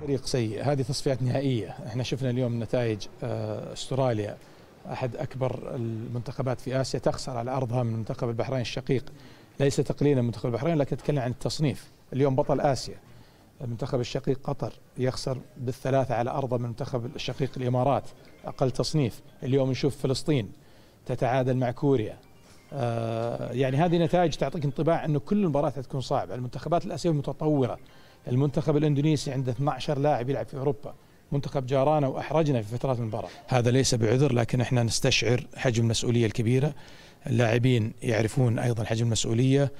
فريق سيء هذه تصفيات نهائيه احنا شفنا اليوم نتائج آه، استراليا احد اكبر المنتخبات في اسيا تخسر على ارضها من منتخب البحرين الشقيق ليس تقليلا منتخب البحرين لكن اتكلم عن التصنيف اليوم بطل اسيا المنتخب الشقيق قطر يخسر بالثلاثه على ارضه من منتخب الشقيق الامارات اقل تصنيف اليوم نشوف فلسطين تتعادل مع كوريا آه يعني هذه نتائج تعطيك انطباع انه كل المباريات حتكون صعبه المنتخبات الاسيويه متطوره المنتخب الاندونيسي عنده 12 لاعب يلعب في اوروبا منتخب جارانا واحرجنا في فترات المباراه هذا ليس بعذر لكن احنا نستشعر حجم المسؤوليه الكبيره اللاعبين يعرفون ايضا حجم المسؤوليه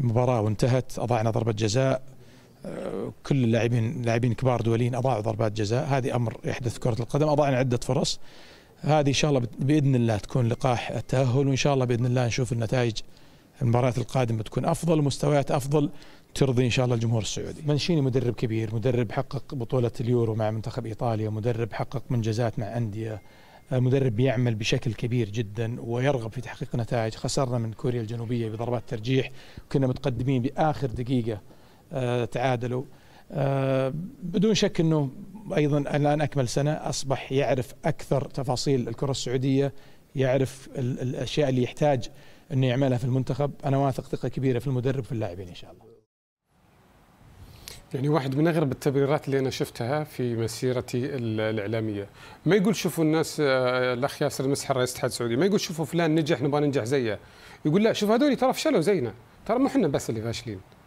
مباراه وانتهت اضعنا ضربه جزاء كل اللاعبين لاعبين كبار دوليين اضاعوا ضربات جزاء هذه امر يحدث كره القدم اضعنا عده فرص هذه ان شاء الله باذن الله تكون لقاح التاهل وان شاء الله باذن الله نشوف النتائج المباريات القادمه تكون افضل ومستويات افضل ترضي ان شاء الله الجمهور السعودي. منشيني مدرب كبير، مدرب حقق بطوله اليورو مع منتخب ايطاليا، مدرب حقق منجزات مع انديه، آه، مدرب بيعمل بشكل كبير جدا ويرغب في تحقيق نتائج، خسرنا من كوريا الجنوبيه بضربات ترجيح، كنا متقدمين باخر دقيقه آه، تعادلوا. آه، بدون شك انه ايضا الان اكمل سنه اصبح يعرف اكثر تفاصيل الكره السعوديه، يعرف الاشياء اللي يحتاج انه يعملها في المنتخب انا واثق ثقه كبيره في المدرب في اللاعبين ان شاء الله يعني واحد من اغرب التبريرات اللي انا شفتها في مسيرتي الاعلاميه ما يقول شوفوا الناس آه، الاخ ياسر المسحر رئيس الاتحاد السعودي ما يقول شوفوا فلان نجح نبغى ننجح زيه يقول لا شوف هذول ترى فشلوا زينا ترى مو احنا بس اللي فاشلين